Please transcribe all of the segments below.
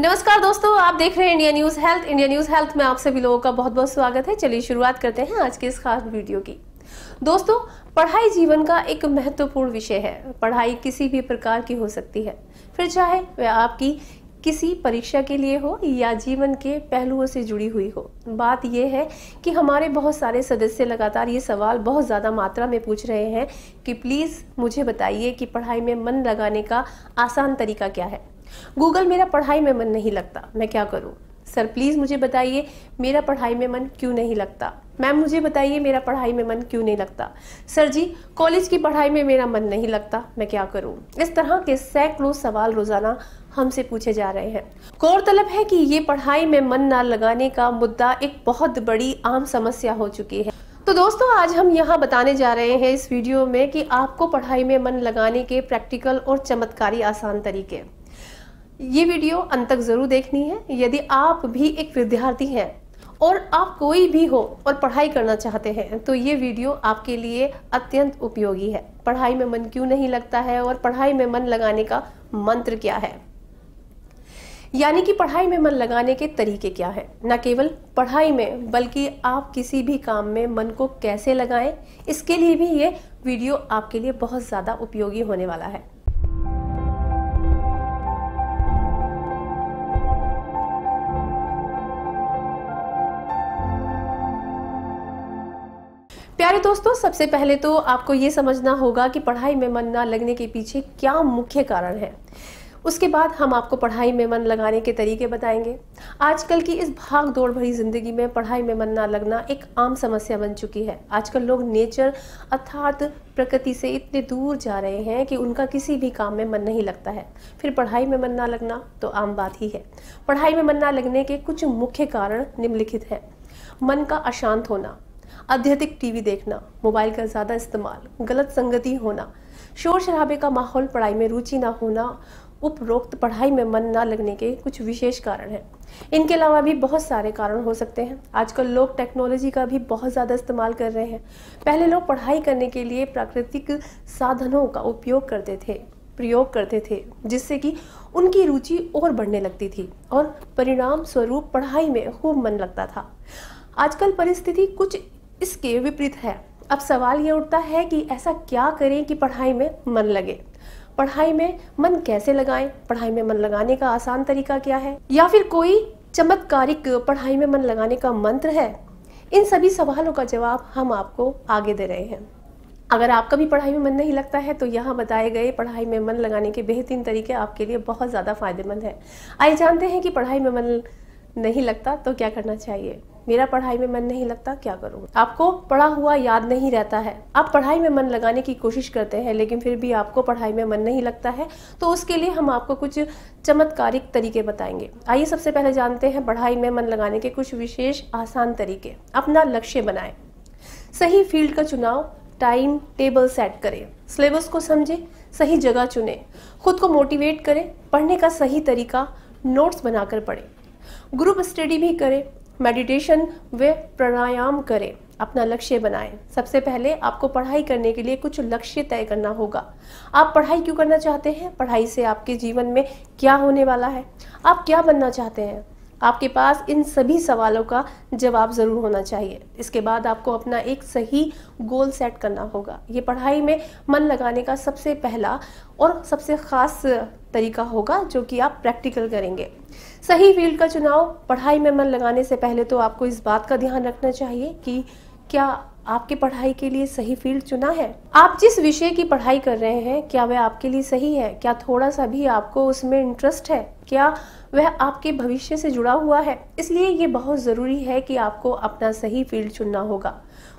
नमस्कार दोस्तों आप देख रहे हैं India news health India news health में आप सभी लोगों का बहुत बहुत स्वागत है चलिए शुरुआत करते हैं आज के इस खास वीडियो की दोस्तों पढ़ाई जीवन का एक महत्वपूर्ण विषय है पढ़ाई किसी भी प्रकार की हो सकती है फिर चाहे वह आपकी किसी परीक्षा के लिए हो या जीवन के पहलुओं से जुड़ी हुई हो बात यह है कि हमारे बहुत सारे सदस्य लगातार ये सवाल बहुत ज़्यादा मात्रा में पूछ रहे हैं कि प्लीज़ मुझे बताइए कि पढ़ाई में मन लगाने का आसान तरीका क्या है गूगल मेरा पढ़ाई में मन नहीं लगता मैं क्या करूँ सर प्लीज़ मुझे बताइए मेरा पढ़ाई में मन क्यों नहीं लगता मैम मुझे बताइए मेरा पढ़ाई में मन क्यों नहीं लगता सर जी कॉलेज की पढ़ाई में मेरा मन नहीं लगता मैं क्या करूं इस तरह के सैकड़ों सवाल रोज़ाना हमसे पूछे जा रहे हैं गौरतलब है कि ये पढ़ाई में मन ना लगाने का मुद्दा एक बहुत बड़ी आम समस्या हो चुकी है तो दोस्तों आज हम यहाँ बताने जा रहे हैं इस वीडियो में कि आपको पढ़ाई में मन लगाने के प्रैक्टिकल और चमत्कारी आसान तरीके ये वीडियो अंत तक ज़रूर देखनी है यदि आप भी एक विद्यार्थी हैं और आप कोई भी हो और पढ़ाई करना चाहते हैं तो ये वीडियो आपके लिए अत्यंत उपयोगी है पढ़ाई में मन क्यों नहीं लगता है और पढ़ाई में मन लगाने का मंत्र क्या है यानी कि पढ़ाई में मन लगाने के तरीके क्या हैं न केवल पढ़ाई में बल्कि आप किसी भी काम में मन को कैसे लगाएं इसके लिए भी ये वीडियो आपके लिए बहुत ज़्यादा उपयोगी होने वाला है प्यारे दोस्तों सबसे पहले तो आपको ये समझना होगा कि पढ़ाई में मन ना लगने के पीछे क्या मुख्य कारण है उसके बाद हम आपको पढ़ाई में मन लगाने के तरीके बताएंगे आजकल की इस भाग दौड़ भरी ज़िंदगी में पढ़ाई में मन ना लगना एक आम समस्या बन चुकी है आजकल लोग नेचर अर्थात प्रकृति से इतने दूर जा रहे हैं कि उनका किसी भी काम में मन नहीं लगता है फिर पढ़ाई में मन ना लगना तो आम बात ही है पढ़ाई में मन ना लगने के कुछ मुख्य कारण निम्नलिखित है मन का अशांत होना अत्यधिक टीवी देखना मोबाइल का ज़्यादा इस्तेमाल गलत संगति होना शोर शराबे का माहौल पढ़ाई में रुचि ना होना उपरोक्त पढ़ाई में मन ना लगने के कुछ विशेष कारण हैं इनके अलावा भी बहुत सारे कारण हो सकते हैं आजकल लोग टेक्नोलॉजी का भी बहुत ज़्यादा इस्तेमाल कर रहे हैं पहले लोग पढ़ाई करने के लिए प्राकृतिक साधनों का उपयोग करते थे प्रयोग करते थे जिससे कि उनकी रुचि और बढ़ने लगती थी और परिणाम स्वरूप पढ़ाई में खूब मन लगता था आजकल परिस्थिति कुछ इसके विपरीत है अब सवाल ये उठता है कि ऐसा क्या करें कि पढ़ाई में मन लगे पढ़ाई में मन कैसे लगाएं पढ़ाई में मन लगाने का आसान तरीका क्या है या फिर कोई चमत्कारिक पढ़ाई में मन लगाने का मंत्र है इन सभी सवालों का जवाब हम आपको आगे दे रहे हैं अगर आपका भी पढ़ाई में मन नहीं लगता है तो यहाँ बताए गए पढ़ाई में मन लगाने के बेहतरीन तरीके आपके लिए बहुत ज़्यादा फायदेमंद है आइए जानते हैं कि पढ़ाई में मन नहीं लगता तो क्या करना चाहिए मेरा पढ़ाई में मन नहीं लगता क्या करूँ आपको पढ़ा हुआ याद नहीं रहता है आप पढ़ाई में मन लगाने की कोशिश करते हैं लेकिन फिर भी आपको पढ़ाई में मन नहीं लगता है तो उसके लिए हम आपको कुछ चमत्कारिक तरीके बताएंगे आइए सबसे पहले जानते हैं पढ़ाई में मन लगाने के कुछ विशेष आसान तरीके अपना लक्ष्य बनाए सही फील्ड का चुनाव टाइम टेबल सेट करें सिलेबस को समझें सही जगह चुने खुद को मोटिवेट करें पढ़ने का सही तरीका नोट्स बनाकर पढ़ें ग्रुप स्टडी भी करें मेडिटेशन व प्राणायाम करें अपना लक्ष्य बनाएं सबसे पहले आपको पढ़ाई करने के लिए कुछ लक्ष्य तय करना होगा आप पढ़ाई क्यों करना चाहते हैं पढ़ाई से आपके जीवन में क्या होने वाला है आप क्या बनना चाहते हैं आपके पास इन सभी सवालों का जवाब ज़रूर होना चाहिए इसके बाद आपको अपना एक सही गोल सेट करना होगा ये पढ़ाई में मन लगाने का सबसे पहला और सबसे ख़ास तरीका होगा जो कि आप प्रैक्टिकल करेंगे सही फील्ड का चुनाव पढ़ाई में मन लगाने से पहले तो आपको इस बात का ध्यान रखना चाहिए कि क्या आपकी पढ़ाई के लिए सही फील्ड चुना है आप जिस विषय की पढ़ाई कर रहे हैं क्या वह आपके लिए सही है क्या थोड़ा सा भी आपको उसमें इंटरेस्ट है क्या वह आपके भविष्य से जुड़ा हुआ है इसलिए ये बहुत ज़रूरी है कि आपको अपना सही फील्ड चुनना होगा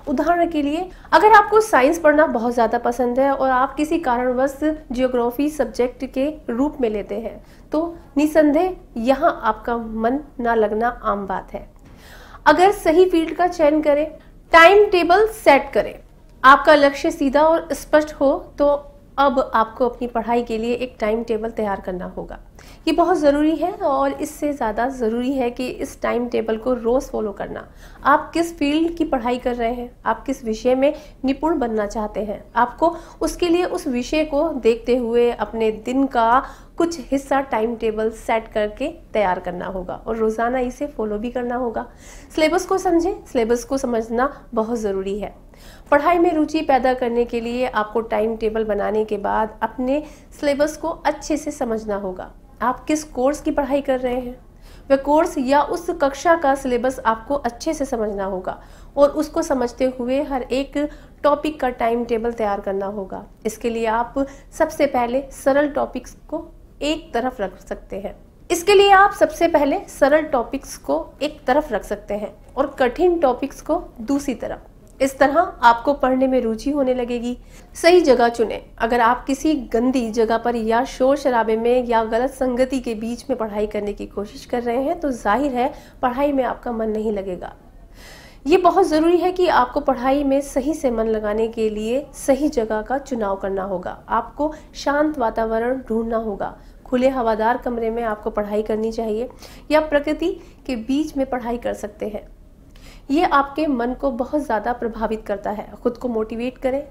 उदाहरण के लिए अगर आपको साइंस पढ़ना बहुत ज़्यादा पसंद है और आप किसी कारणवश जियोग्राफी सब्जेक्ट के रूप में लेते हैं तो निसंदेह यहाँ आपका मन ना लगना आम बात है अगर सही फील्ड का चयन करें टाइम टेबल सेट करें आपका लक्ष्य सीधा और स्पष्ट हो तो अब आपको अपनी पढ़ाई के लिए एक टाइम टेबल तैयार करना होगा ये बहुत ज़रूरी है और इससे ज़्यादा ज़रूरी है कि इस टाइम टेबल को रोज़ फॉलो करना आप किस फील्ड की पढ़ाई कर रहे हैं आप किस विषय में निपुण बनना चाहते हैं आपको उसके लिए उस विषय को देखते हुए अपने दिन का कुछ हिस्सा टाइम टेबल सेट करके तैयार करना होगा और रोज़ाना इसे फॉलो भी करना होगा सिलेबस को समझें सिलेबस को समझना बहुत ज़रूरी है पढ़ाई में रुचि पैदा करने के लिए आपको टाइम टेबल बनाने के बाद अपने सिलेबस को अच्छे से समझना होगा आप किस कोर्स की पढ़ाई कर रहे हैं वह कोर्स या उस कक्षा का सिलेबस आपको अच्छे से समझना होगा और उसको समझते हुए हर एक टॉपिक का टाइम टेबल तैयार करना होगा इसके लिए आप सबसे पहले सरल टॉपिक्स को एक तरफ रख सकते हैं इसके लिए आप सबसे पहले सरल टॉपिक्स को एक तरफ रख सकते हैं और कठिन टॉपिक्स को दूसरी तरफ इस तरह आपको पढ़ने में रुचि होने लगेगी सही जगह चुने अगर आप किसी गंदी जगह पर या शोर शराबे में या गलत संगति के बीच में पढ़ाई करने की कोशिश कर रहे हैं तो जाहिर है पढ़ाई में आपका मन नहीं लगेगा ये बहुत ज़रूरी है कि आपको पढ़ाई में सही से मन लगाने के लिए सही जगह का चुनाव करना होगा आपको शांत वातावरण ढूंढना होगा खुले हवादार कमरे में आपको पढ़ाई करनी चाहिए या प्रकृति के बीच में पढ़ाई कर सकते हैं ये आपके मन को बहुत ज़्यादा प्रभावित करता है खुद को मोटिवेट करें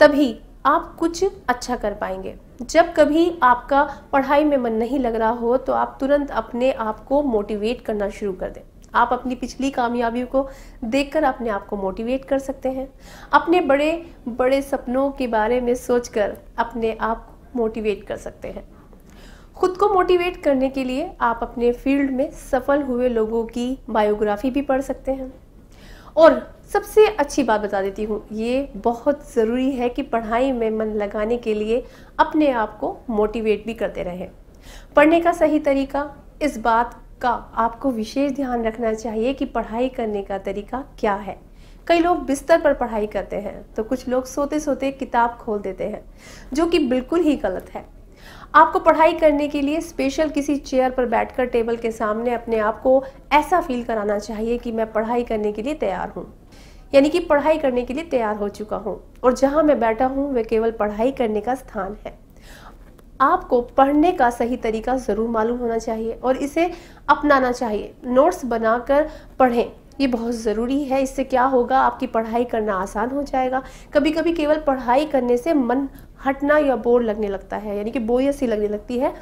तभी आप कुछ अच्छा कर पाएंगे जब कभी आपका पढ़ाई में मन नहीं लग रहा हो तो आप तुरंत अपने आप को मोटिवेट करना शुरू कर दें आप अपनी पिछली कामयाबियों को देखकर अपने आप को मोटिवेट कर सकते हैं अपने बड़े बड़े सपनों के बारे में सोचकर अपने आप को मोटिवेट कर सकते हैं खुद को मोटिवेट करने के लिए आप अपने फील्ड में सफल हुए लोगों की बायोग्राफी भी पढ़ सकते हैं और सबसे अच्छी बात बता देती हूँ ये बहुत ज़रूरी है कि पढ़ाई में मन लगाने के लिए अपने आप को मोटिवेट भी करते रहें पढ़ने का सही तरीका इस बात का आपको विशेष ध्यान रखना चाहिए कि पढ़ाई करने का तरीका क्या है कई लोग बिस्तर पर पढ़ाई करते हैं तो कुछ लोग सोते सोते किताब खोल देते हैं जो कि बिल्कुल ही गलत है आपको पढ़ाई करने के लिए स्पेशल किसी चेयर पर बैठकर टेबल के सामने अपने आप को ऐसा फील कराना चाहिए कि मैं पढ़ाई करने के लिए तैयार हूँ यानी कि पढ़ाई करने के लिए तैयार हो चुका हूँ और जहाँ मैं बैठा हूँ वह केवल पढ़ाई करने का स्थान है आपको पढ़ने का सही तरीका ज़रूर मालूम होना चाहिए और इसे अपनाना चाहिए नोट्स बनाकर पढ़ें ये बहुत ज़रूरी है इससे क्या होगा आपकी पढ़ाई करना आसान हो जाएगा कभी कभी केवल पढ़ाई करने से मन हटना या बोर लगने लगता है यानी कि बोरियत सी लगने लगती है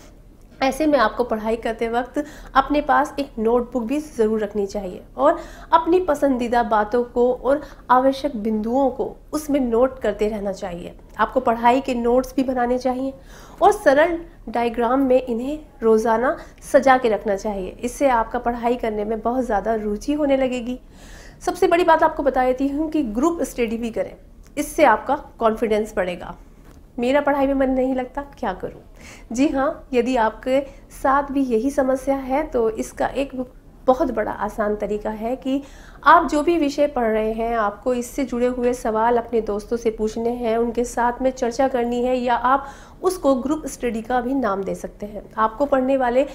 ऐसे में आपको पढ़ाई करते वक्त अपने पास एक नोटबुक भी ज़रूर रखनी चाहिए और अपनी पसंदीदा बातों को और आवश्यक बिंदुओं को उसमें नोट करते रहना चाहिए आपको पढ़ाई के नोट्स भी बनाने चाहिए और सरल डायग्राम में इन्हें रोज़ाना सजा के रखना चाहिए इससे आपका पढ़ाई करने में बहुत ज़्यादा रुचि होने लगेगी सबसे बड़ी बात आपको बता देती हूँ कि ग्रुप स्टडी भी करें इससे आपका कॉन्फिडेंस बढ़ेगा मेरा पढ़ाई में मन नहीं लगता क्या करूं जी हाँ यदि आपके साथ भी यही समस्या है तो इसका एक बहुत बड़ा आसान तरीका है कि आप जो भी विषय पढ़ रहे हैं आपको इससे जुड़े हुए सवाल अपने दोस्तों से पूछने हैं उनके साथ में चर्चा करनी है या आप उसको ग्रुप स्टडी का भी नाम दे सकते हैं आपको पढ़ने वाले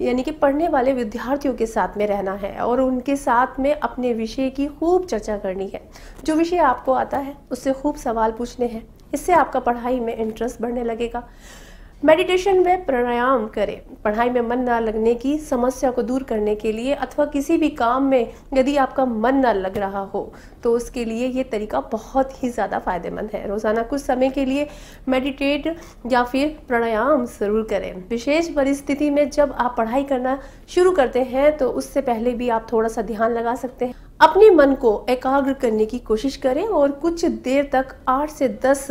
यानी कि पढ़ने वाले विद्यार्थियों के साथ में रहना है और उनके साथ में अपने विषय की खूब चर्चा करनी है जो विषय आपको आता है उससे खूब सवाल पूछने हैं इससे आपका पढ़ाई में इंटरेस्ट बढ़ने लगेगा मेडिटेशन में प्राणायाम करें पढ़ाई में मन ना लगने की समस्या को दूर करने के लिए अथवा किसी भी काम में यदि आपका मन ना लग रहा हो तो उसके लिए ये तरीका बहुत ही ज़्यादा फायदेमंद है रोज़ाना कुछ समय के लिए मेडिटेट या फिर प्राणायाम ज़रूर करें विशेष परिस्थिति में जब आप पढ़ाई करना शुरू करते हैं तो उससे पहले भी आप थोड़ा सा ध्यान लगा सकते हैं अपने मन को एकाग्र करने की कोशिश करें और कुछ देर तक आठ से दस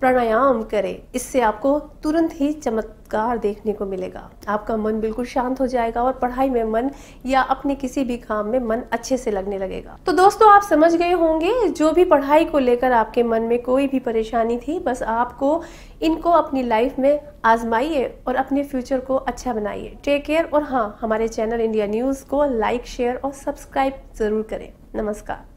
प्राणायाम करें इससे आपको तुरंत ही चमत्कार देखने को मिलेगा आपका मन बिल्कुल शांत हो जाएगा और पढ़ाई में मन या अपने किसी भी काम में मन अच्छे से लगने लगेगा तो दोस्तों आप समझ गए होंगे जो भी पढ़ाई को लेकर आपके मन में कोई भी परेशानी थी बस आपको इनको अपनी लाइफ में आजमाइए और अपने फ्यूचर को अच्छा बनाइए टेक केयर और हाँ हमारे चैनल इंडिया न्यूज़ को लाइक शेयर और सब्सक्राइब ज़रूर करें नमस्कार